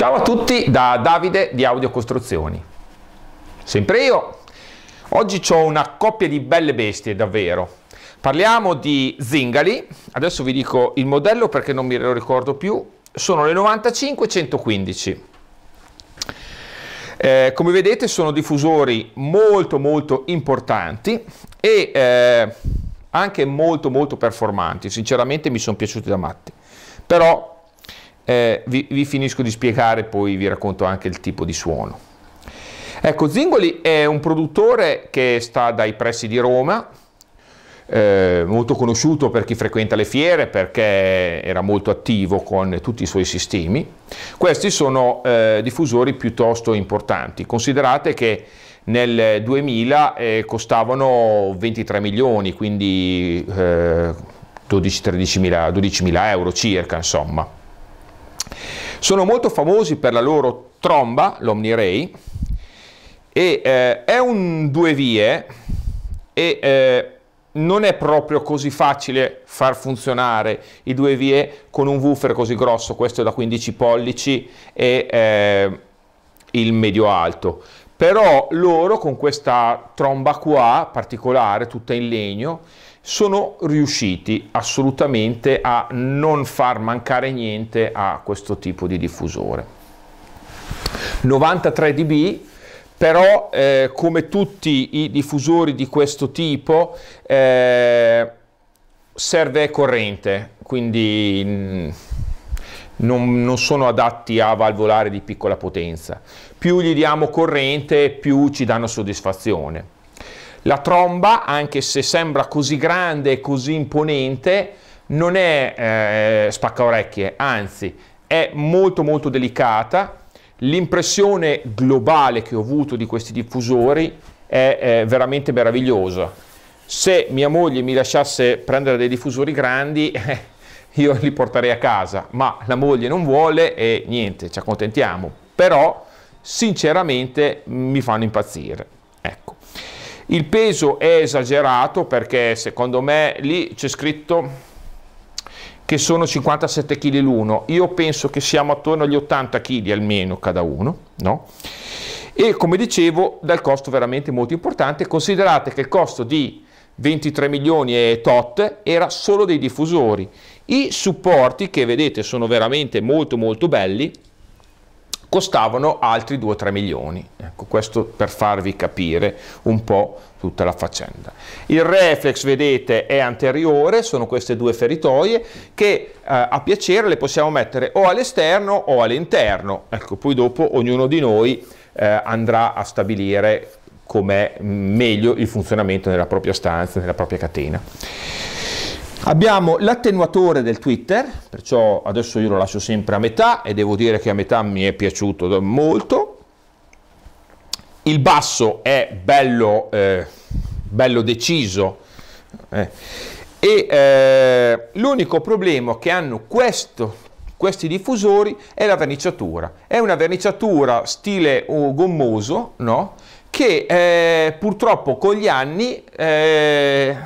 Ciao a tutti da Davide di Audio Costruzioni. Sempre io. Oggi ho una coppia di belle bestie, davvero. Parliamo di Zingali, adesso vi dico il modello perché non mi lo ricordo più, sono le 95-115. Eh, come vedete sono diffusori molto molto importanti e eh, anche molto molto performanti, sinceramente mi sono piaciuti da matti. Però eh, vi, vi finisco di spiegare, poi vi racconto anche il tipo di suono. Ecco, Zingoli è un produttore che sta dai pressi di Roma, eh, molto conosciuto per chi frequenta le fiere perché era molto attivo con tutti i suoi sistemi. Questi sono eh, diffusori piuttosto importanti. Considerate che nel 2000 eh, costavano 23 milioni, quindi 12-13 mila, mila euro circa, insomma. Sono molto famosi per la loro tromba, l'Omni-Ray, e eh, è un due vie e eh, non è proprio così facile far funzionare i due vie con un woofer così grosso, questo è da 15 pollici e eh, il medio alto. Però loro con questa tromba qua particolare, tutta in legno, sono riusciti assolutamente a non far mancare niente a questo tipo di diffusore. 93 dB però eh, come tutti i diffusori di questo tipo eh, serve corrente quindi mm, non, non, sono adatti a valvolare di piccola potenza più gli diamo corrente più ci danno soddisfazione la tromba, anche se sembra così grande e così imponente, non è eh, orecchie, anzi è molto molto delicata. L'impressione globale che ho avuto di questi diffusori è, è veramente meravigliosa. Se mia moglie mi lasciasse prendere dei diffusori grandi, eh, io li porterei a casa, ma la moglie non vuole e niente, ci accontentiamo. Però sinceramente mi fanno impazzire. Il peso è esagerato perché secondo me lì c'è scritto che sono 57 kg l'uno, io penso che siamo attorno agli 80 kg almeno cada uno, no? E come dicevo, dal costo veramente molto importante, considerate che il costo di 23 milioni e tot era solo dei diffusori. I supporti che vedete sono veramente molto molto belli, costavano altri 2-3 milioni. Ecco, questo per farvi capire un po' tutta la faccenda. Il reflex, vedete, è anteriore, sono queste due feritoie che eh, a piacere le possiamo mettere o all'esterno o all'interno. Ecco, poi dopo ognuno di noi eh, andrà a stabilire com'è meglio il funzionamento nella propria stanza, nella propria catena. Abbiamo l'attenuatore del Twitter, perciò adesso io lo lascio sempre a metà e devo dire che a metà mi è piaciuto molto. Il basso è bello, eh, bello deciso eh. e eh, l'unico problema che hanno questo, questi diffusori è la verniciatura. È una verniciatura stile gommoso, no? che eh, purtroppo con gli anni eh,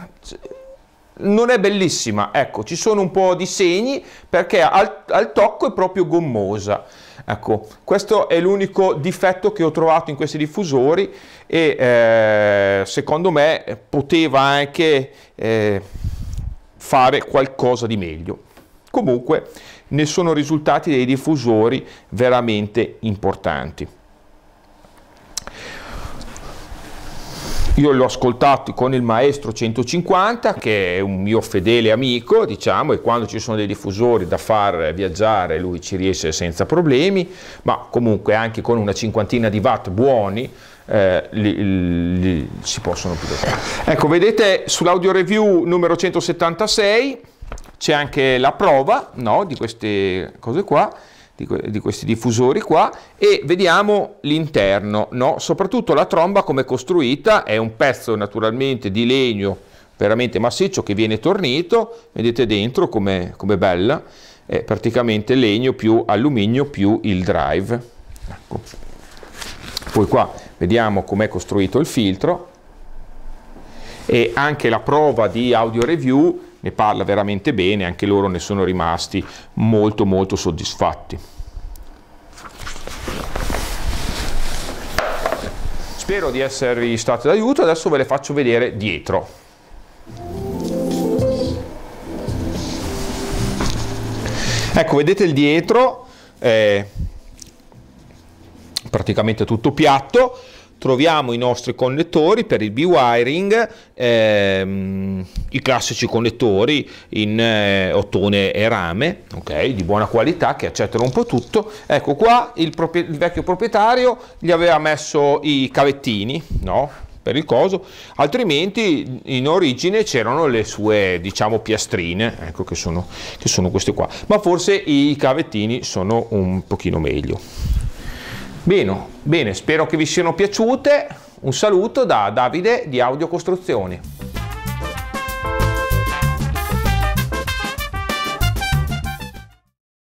non è bellissima, ecco, ci sono un po' di segni perché al, al tocco è proprio gommosa. Ecco, questo è l'unico difetto che ho trovato in questi diffusori e eh, secondo me poteva anche eh, fare qualcosa di meglio. Comunque ne sono risultati dei diffusori veramente importanti. Io l'ho ascoltato con il maestro 150, che è un mio fedele amico, diciamo, e quando ci sono dei diffusori da far viaggiare lui ci riesce senza problemi, ma comunque anche con una cinquantina di watt buoni eh, li, li, si possono pilotare. Ecco, vedete sull'audio review numero 176 c'è anche la prova no, di queste cose qua di, que di questi diffusori qua e vediamo l'interno, no? soprattutto la tromba come è costruita, è un pezzo naturalmente di legno veramente massiccio che viene tornito, vedete dentro come è bella, è praticamente legno più alluminio più il drive. Ecco. Poi qua vediamo com'è costruito il filtro e anche la prova di audio review ne parla veramente bene, anche loro ne sono rimasti molto molto soddisfatti. Spero di esservi stato d'aiuto, adesso ve le faccio vedere dietro. Ecco, vedete il dietro, è eh, praticamente tutto piatto, troviamo i nostri connettori per il b-wiring, ehm, i classici connettori in eh, ottone e rame, ok, di buona qualità che accettano un po' tutto. Ecco qua il, proprio, il vecchio proprietario gli aveva messo i cavettini, no? per il coso, altrimenti in origine c'erano le sue diciamo piastrine, ecco che sono, che sono queste qua, ma forse i cavettini sono un pochino meglio. Bene, bene, spero che vi siano piaciute. Un saluto da Davide di Audio Costruzioni.